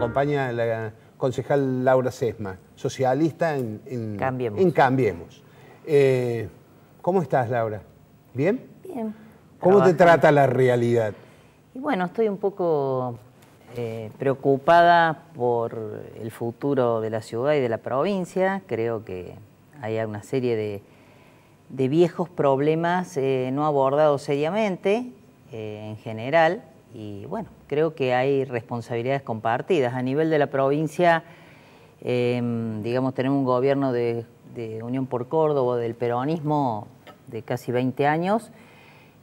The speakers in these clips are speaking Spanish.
acompaña la concejal Laura Sesma, socialista en, en Cambiemos. Eh, ¿Cómo estás, Laura? ¿Bien? Bien. ¿Cómo te trata la realidad? Y bueno, estoy un poco eh, preocupada por el futuro de la ciudad y de la provincia. Creo que hay una serie de, viejos problemas eh, no abordados seriamente en general y bueno, creo que hay responsabilidades compartidas. A nivel de la provincia, em, digamos, tenemos un gobierno de, de, Unión por Córdoba, del peronismo de casi 20 años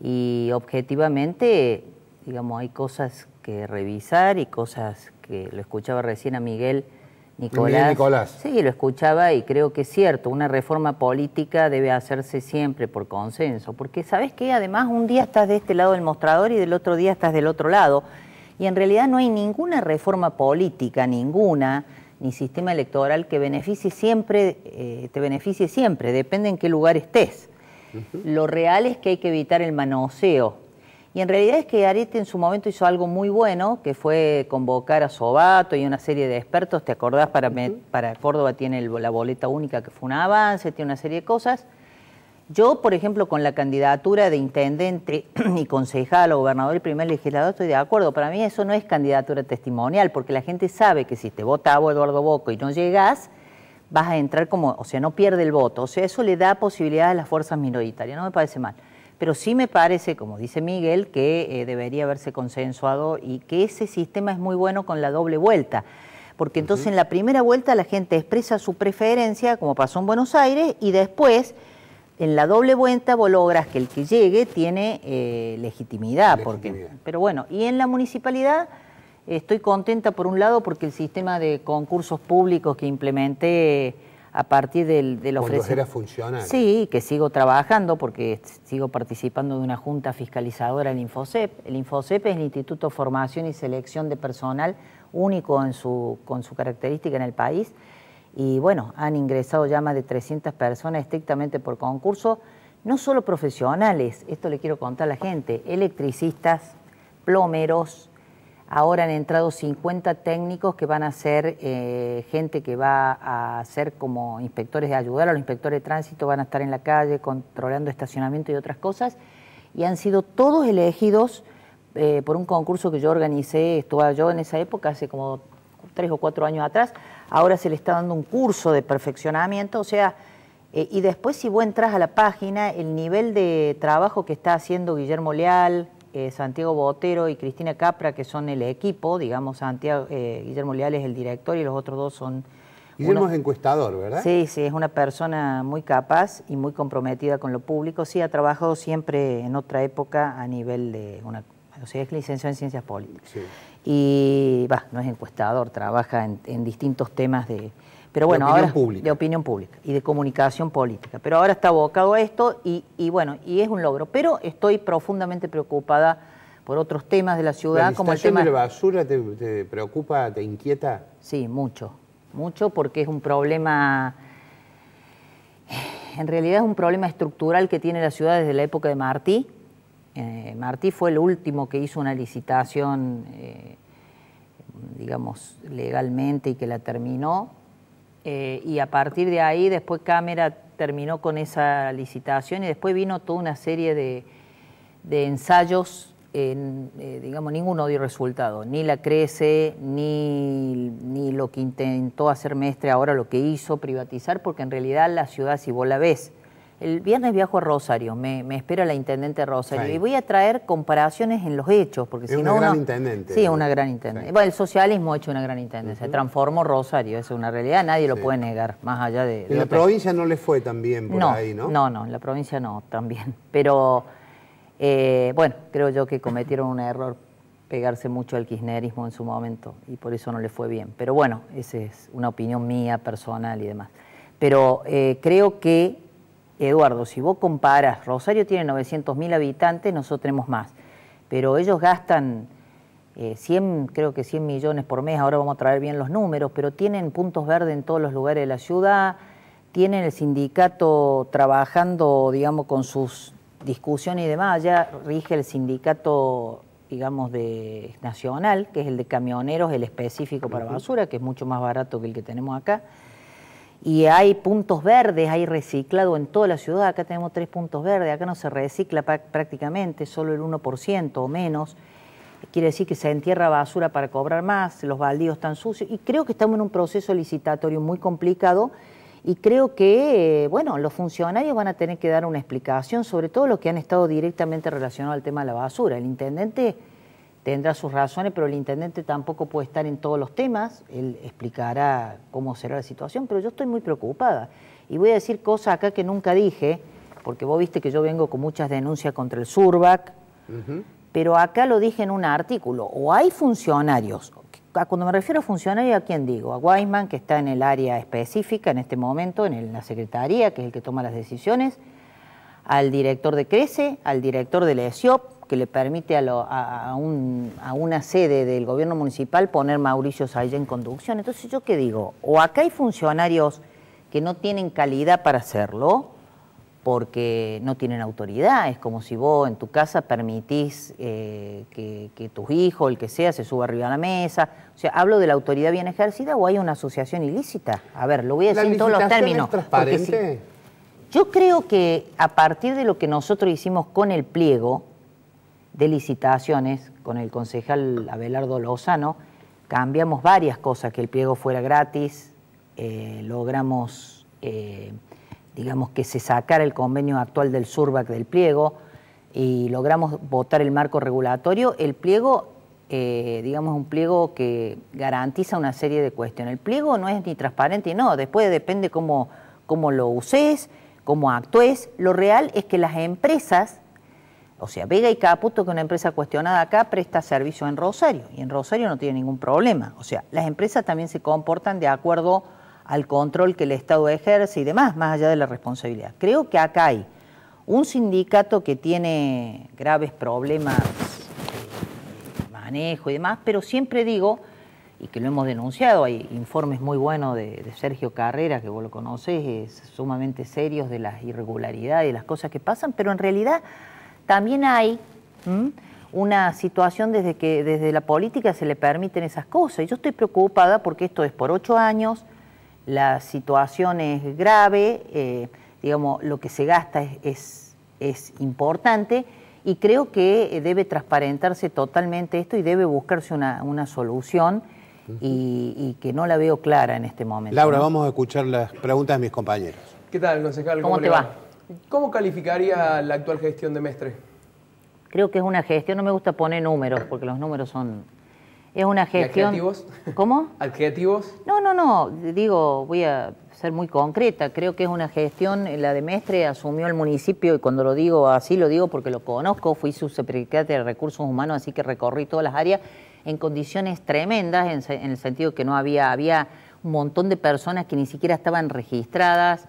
y objetivamente, digamos, hay cosas que revisar y cosas que lo escuchaba recién a Miguel Nicolás, Sí, lo escuchaba y creo que es cierto, una reforma política debe hacerse siempre por consenso, porque sabes que además un día estás de este lado del mostrador y del otro día estás del otro lado, y en realidad no hay ninguna reforma política, ninguna, ni sistema electoral que beneficie siempre, eh, te beneficie siempre, depende en qué lugar estés. Lo real es que hay que evitar el manoseo y en realidad es que Arete en su momento hizo algo muy bueno, que fue convocar a Sobato y una serie de expertos, ¿te acordás? Para, para Córdoba tiene la boleta única que fue un avance, tiene una serie de cosas. Yo, por ejemplo, con la candidatura de intendente y concejal o gobernador y primer legislador estoy de acuerdo. Para mí eso no es candidatura testimonial, porque la gente sabe que si te vota Eduardo Boco y no llegás, vas a entrar como, o sea, no pierde el voto. O sea, eso le da posibilidad a las fuerzas minoritarias, no me parece mal pero sí me parece, como dice Miguel, que eh, debería haberse consensuado y que ese sistema es muy bueno con la doble vuelta. Porque entonces en la primera vuelta la gente expresa su preferencia, como pasó en Buenos Aires, y después en la doble vuelta vos logras que el que llegue tiene eh, legitimidad, pero bueno, y en la municipalidad estoy contenta por un lado porque el sistema de concursos públicos que implementé a partir del, del ofrecimiento. era funcional. Sí, que sigo trabajando porque sigo participando de una junta fiscalizadora en Infosep El Infosep es el Instituto de Formación y Selección de Personal único en su, con su característica en el país. Y bueno, han ingresado ya más de 300 personas estrictamente por concurso, no solo profesionales, esto le quiero contar a la gente, electricistas, plomeros, Ahora han entrado 50 técnicos que van a ser eh, gente que va a ser como inspectores de ayudar a los inspectores de tránsito, van a estar en la calle controlando estacionamiento y otras cosas. Y han sido todos elegidos eh, por un concurso que yo organicé, estuve yo en esa época, hace como tres o cuatro años atrás. Ahora se le está dando un curso de perfeccionamiento, o sea, eh, y después si vos entras a la página, el nivel de trabajo que está haciendo Guillermo Leal, eh, Santiago Botero y Cristina Capra, que son el equipo, digamos, Santiago, eh, Guillermo Leal es el director y los otros dos son... Guillermo es encuestador, ¿verdad? Sí, sí, es una persona muy capaz y muy comprometida con lo público. Sí, ha trabajado siempre en otra época a nivel de una... O sea, es licenciado en ciencias políticas. Sí. Y, va, no es encuestador, trabaja en distintos temas de, pero bueno, de opinión pública. De opinión pública y de comunicación política. Pero ahora está abocado a esto y, bueno, y es un logro. Pero estoy profundamente preocupada por otros temas de la ciudad, como el tema... de la basura te, preocupa, te inquieta? Sí, mucho, mucho, porque es un problema... En realidad es un problema estructural que tiene la ciudad desde la época de Martí. Eh, Martí fue el último que hizo una licitación, eh, digamos, legalmente y que la terminó. Eh, y a partir de ahí después Cámara terminó con esa licitación y después vino toda una serie de, ensayos, en, eh, digamos, ninguno dio resultado, ni la crece, ni, ni lo que intentó hacer Mestre ahora, lo que hizo, privatizar, porque en realidad la ciudad, si vos la ves, el viernes viajo a Rosario, me, espero espera la intendente Rosario. Y voy a traer comparaciones en los hechos, porque es si una Gran intendente. Sí, una gran intendente. Bueno, el socialismo ha hecho una gran intendencia. se Transformó Rosario, es una realidad, nadie lo puede negar, más allá de. en la provincia no le fue tan bien por no, ahí, ¿no? No, no, en la provincia no, también. Pero, eh, bueno, creo yo que cometieron un error pegarse mucho al kirchnerismo en su momento y por eso no le fue bien. Pero bueno, esa es una opinión mía, personal y demás. Pero eh, creo que Eduardo, si vos comparas, Rosario tiene 900.000 habitantes, nosotros tenemos más, pero ellos gastan 100, eh, creo que 100 millones por mes, ahora vamos a traer bien los números, pero tienen puntos verdes en todos los lugares de la ciudad, tienen el sindicato trabajando, digamos, con sus discusiones y demás, Ya rige el sindicato digamos, de nacional, que es el de camioneros, el específico para basura, que es mucho más barato que el que tenemos acá y hay puntos verdes, hay reciclado en toda la ciudad, acá tenemos tres puntos verdes, acá no se recicla prácticamente, solo el 1% o menos, quiere decir que se entierra basura para cobrar más, los baldíos están sucios, y creo que estamos en un proceso licitatorio muy complicado y creo que, eh, bueno, los funcionarios van a tener que dar una explicación, sobre todo los que han estado directamente relacionados al tema de la basura. El intendente tendrá sus razones, pero el intendente tampoco puede estar en todos los temas, él explicará cómo será la situación, pero yo estoy muy preocupada. Y voy a decir cosas acá que nunca dije, porque vos viste que yo vengo con muchas denuncias contra el Surbac, pero acá lo dije en un artículo, o hay funcionarios, cuando me refiero a funcionarios, ¿a quién digo? A Weisman, que está en el área específica en este momento, en, la Secretaría, que es el que toma las decisiones, al director de CRECE, al director de la ESIOP, que le permite a, una sede del gobierno municipal poner Mauricio Sayé en conducción. Entonces yo qué digo, o acá hay funcionarios que no tienen calidad para hacerlo, porque no tienen autoridad, es como si vos en tu casa permitís eh, que, tus hijos, el que sea, se suba arriba a la mesa. O sea, hablo de la autoridad bien ejercida o hay una asociación ilícita. A ver, lo voy a decir en todos los términos. Es yo creo que a partir de lo que nosotros hicimos con el pliego, de licitaciones con el concejal Abelardo Lozano, cambiamos varias cosas, que el pliego fuera gratis, eh, logramos, eh, digamos, que se sacara el convenio actual del SURBAC del pliego y logramos votar el marco regulatorio. El pliego, eh, digamos, un pliego que garantiza una serie de cuestiones. El pliego no es ni transparente, no, después depende cómo, cómo lo uses, cómo actúes. Lo real es que las empresas o sea, Vega y Caputo, que una empresa cuestionada acá, presta servicio en Rosario y en Rosario no tiene ningún problema. O sea, las empresas también se comportan de acuerdo al control que el Estado ejerce y demás, más allá de la responsabilidad. Creo que acá hay un sindicato que tiene graves problemas de manejo y demás, pero siempre digo, y que lo hemos denunciado, hay informes muy buenos de, Sergio Carrera, que vos lo conocés, sumamente serios de las irregularidades y las cosas que pasan, pero en realidad también hay una situación desde que desde la política se le permiten esas cosas. Y yo estoy preocupada porque esto es por ocho años, la situación es grave, eh, digamos, lo que se gasta es, es, importante y creo que eh, debe transparentarse totalmente esto y debe buscarse una, solución. Y, que no la veo clara en este momento. Laura, vamos a escuchar las preguntas de mis compañeros. ¿Qué tal, concejal? ¿Cómo, ¿Cómo te va? ¿Cómo calificaría la actual gestión de Mestre? Creo que es una gestión, no me gusta poner números, porque los números son... Es una gestión... ¿Adjetivos? ¿Cómo? ¿Adjetivos? No, no, no, digo, voy a ser muy concreta, creo que es una gestión, eh, la de Mestre asumió el municipio, y cuando lo digo así, lo digo porque lo conozco, fui subsecretaria de Recursos Humanos, así que recorrí todas las áreas en condiciones tremendas, en el sentido que no había, había un montón de personas que ni siquiera estaban registradas,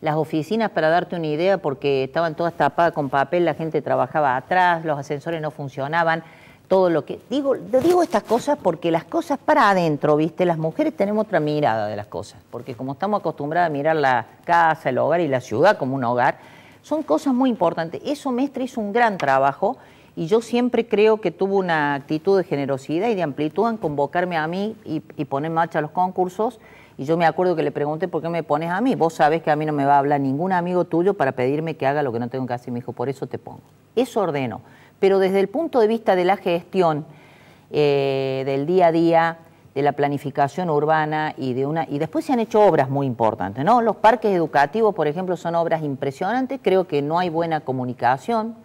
las oficinas, para darte una idea, porque estaban todas tapadas con papel, la gente trabajaba atrás, los ascensores no funcionaban, todo lo que... Digo, digo estas cosas porque las cosas para adentro, ¿viste? Las mujeres tenemos otra mirada de las cosas, porque como estamos acostumbradas a mirar la casa, el hogar y la ciudad como un hogar, son cosas muy importantes. Eso Mestre hizo un gran trabajo y yo siempre creo que tuvo una actitud de generosidad y de amplitud en convocarme a mí y, y poner en marcha los concursos y yo me acuerdo que le pregunté, ¿por qué me pones a mí? Vos sabés que a mí no me va a hablar ningún amigo tuyo para pedirme que haga lo que no tengo que hacer. mi me dijo, por eso te pongo. Eso ordeno. Pero desde el punto de vista de la gestión, eh, del día a día, de la planificación urbana y de una y después se han hecho obras muy importantes, ¿no? Los parques educativos, por ejemplo, son obras impresionantes, creo que no hay buena comunicación,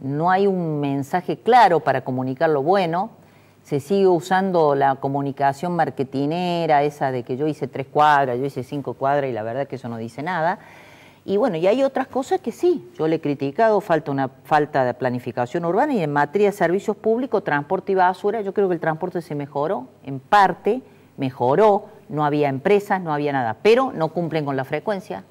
no hay un mensaje claro para comunicar lo bueno se sigue usando la comunicación marketinera, esa de que yo hice tres cuadras, yo hice cinco cuadras y la verdad que eso no dice nada. Y bueno, y hay otras cosas que sí, yo le he criticado, falta una falta de planificación urbana y en materia de servicios públicos, transporte y basura, yo creo que el transporte se mejoró, en parte mejoró, no había empresas, no había nada, pero no cumplen con la frecuencia,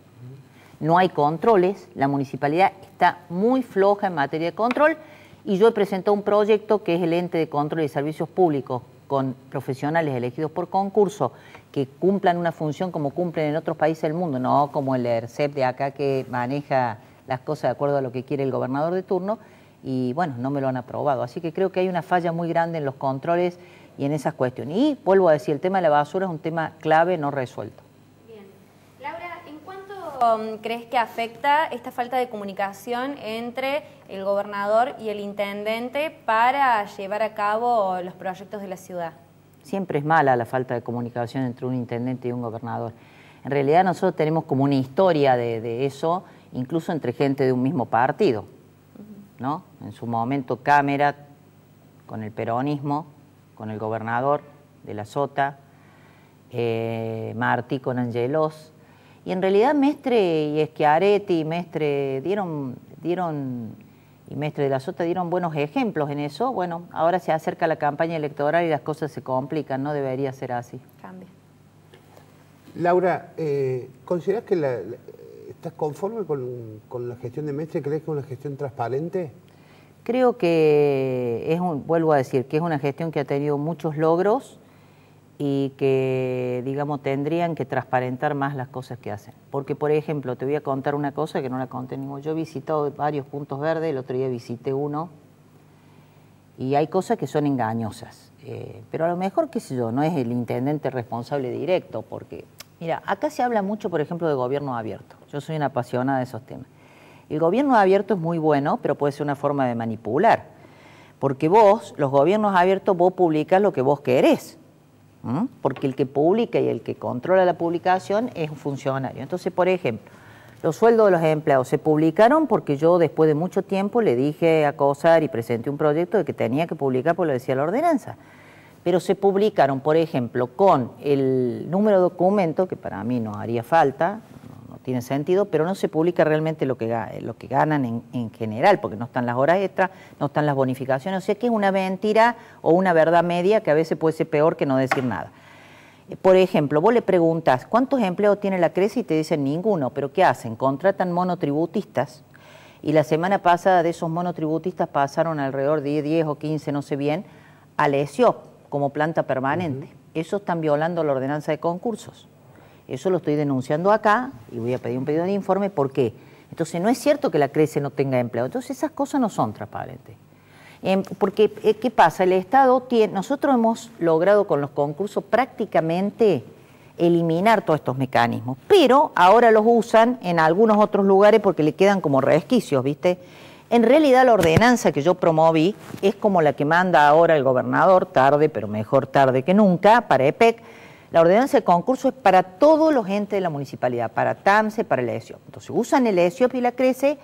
no hay controles, la municipalidad está muy floja en materia de control y yo he presentado un proyecto que es el ente de control de servicios públicos con profesionales elegidos por concurso que cumplan una función como cumplen en otros países del mundo, no como el ERCEP de acá que maneja las cosas de acuerdo a lo que quiere el gobernador de turno y bueno, no me lo han aprobado. Así que creo que hay una falla muy grande en los controles y en esas cuestiones. Y vuelvo a decir, el tema de la basura es un tema clave no resuelto. Um, crees que afecta esta falta de comunicación entre el gobernador y el intendente para llevar a cabo los proyectos de la ciudad? Siempre es mala la falta de comunicación entre un intendente y un gobernador. En realidad nosotros tenemos como una historia de, eso, incluso entre gente de un mismo partido. ¿no? En su momento Cámara con el peronismo, con el gobernador de la Sota, eh, Martí con Angelos, y en realidad Mestre y Schiaretti y Mestre dieron, dieron, y Mestre de la Sota dieron buenos ejemplos en eso. Bueno, ahora se acerca la campaña electoral y las cosas se complican, no debería ser así. Cambia. Laura, eh, ¿consideras que estás conforme con, la gestión de Mestre? ¿Crees que es una gestión transparente? Creo que es un, vuelvo a decir, que es una gestión que ha tenido muchos logros y que, digamos, tendrían que transparentar más las cosas que hacen. Porque, por ejemplo, te voy a contar una cosa que no la conté ninguno Yo he visitado varios puntos verdes, el otro día visité uno, y hay cosas que son engañosas. Eh, pero a lo mejor, qué sé yo, no es el intendente responsable directo, porque, mira, acá se habla mucho, por ejemplo, de gobierno abierto. Yo soy una apasionada de esos temas. El gobierno abierto es muy bueno, pero puede ser una forma de manipular. Porque vos, los gobiernos abiertos, vos publicás lo que vos querés porque el que publica y el que controla la publicación es un funcionario. Entonces, por ejemplo, los sueldos de los empleados se publicaron porque yo después de mucho tiempo le dije a COSAR y presenté un proyecto de que tenía que publicar porque lo decía la ordenanza. Pero se publicaron, por ejemplo, con el número de documento, que para mí no haría falta, tiene sentido, pero no se publica realmente lo que, lo que ganan en, en, general, porque no están las horas extras, no están las bonificaciones, o sea que es una mentira o una verdad media que a veces puede ser peor que no decir nada. Por ejemplo, vos le preguntas, ¿cuántos empleos tiene la CRECI? Y te dicen ninguno, pero ¿qué hacen? Contratan monotributistas y la semana pasada de esos monotributistas pasaron alrededor de 10 o 15, no sé bien, a Lesió como planta permanente. Eso están violando la ordenanza de concursos. Eso lo estoy denunciando acá y voy a pedir un pedido de informe. ¿Por qué? Entonces, no es cierto que la CRECE no tenga empleo. Entonces, esas cosas no son transparentes. Em, porque, eh, ¿qué pasa? El Estado tiene. Nosotros hemos logrado con los concursos prácticamente eliminar todos estos mecanismos, pero ahora los usan en algunos otros lugares porque le quedan como resquicios, ¿viste? En realidad la ordenanza que yo promoví es como la que manda ahora el gobernador, tarde, pero mejor tarde que nunca, para EPEC, la ordenanza de concurso es para todos los entes de la municipalidad, para TAMSE, para el ESIOP. Entonces usan el ESIOP y la CRECE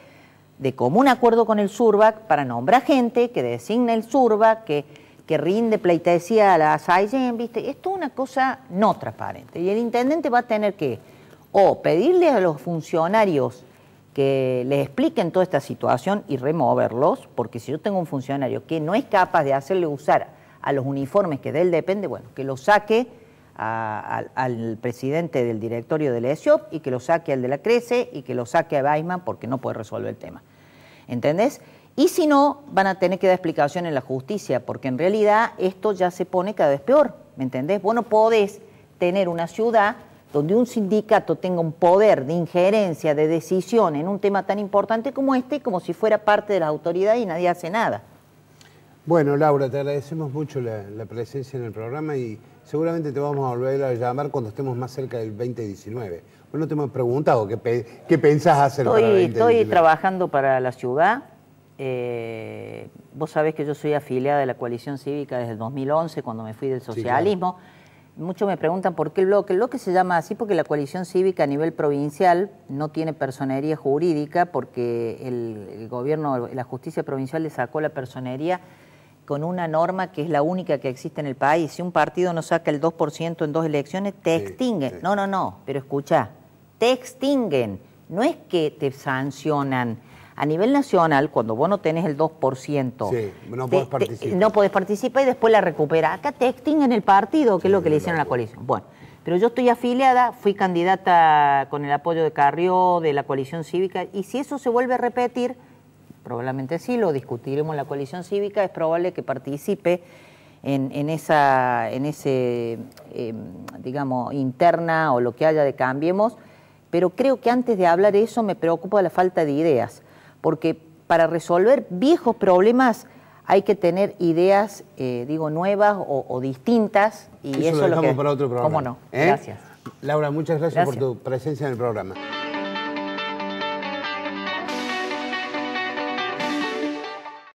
de común acuerdo con el SURBAC para nombrar gente que designa el Survac que, rinde pleitesía a la SAIGEN, ¿viste? Esto es una cosa no transparente. Y el intendente va a tener que o pedirle a los funcionarios que les expliquen toda esta situación y removerlos, porque si yo tengo un funcionario que no es capaz de hacerle usar a los uniformes que de él depende, bueno, que lo saque al presidente del directorio de la ESIOP y que lo saque al de la CRECE y que lo saque a Weisman porque no puede resolver el tema. ¿Entendés? Y si no, van a tener que dar explicación en la justicia, porque en realidad esto ya se pone cada vez peor, ¿me entendés? Bueno, podés tener una ciudad donde un sindicato tenga un poder de injerencia, de decisión en un tema tan importante como este, como si fuera parte de la autoridad y nadie hace nada. Bueno, Laura, te agradecemos mucho la, presencia en el programa y seguramente te vamos a volver a llamar cuando estemos más cerca del 2019. Bueno, no te hemos preguntado qué, pensás hacer estoy, el Estoy trabajando para la ciudad. Eh, vos sabés que yo soy afiliada de la coalición cívica desde el 2011, cuando me fui del socialismo. Muchos me preguntan por qué el bloque. El bloque se llama así porque la coalición cívica a nivel provincial no tiene personería jurídica porque el gobierno, la justicia provincial le sacó la personería con una norma que es la única que existe en el país. Si un partido no saca el 2% en dos elecciones, te extinguen. No, no, no, pero escucha, te extinguen. No es que te sancionan. A nivel nacional, cuando vos no tenés el 2%, sí, no, podés participar. no podés participar y después la recupera. Acá te extinguen el partido, que es lo que le hicieron a la coalición. Bueno, pero yo estoy afiliada, fui candidata con el apoyo de Carrió, de la coalición cívica, y si eso se vuelve a repetir, probablemente sí, lo discutiremos en la coalición cívica, es probable que participe en, esa, en ese, em, digamos, interna o lo que haya de Cambiemos, pero creo que antes de hablar de eso me preocupa la falta de ideas, porque para resolver viejos problemas hay que tener ideas, eh, digo, nuevas o, distintas. Y eso, lo dejamos para otro programa. ¿Cómo no? ¿Eh? Gracias. Laura, muchas gracias por tu presencia en el programa.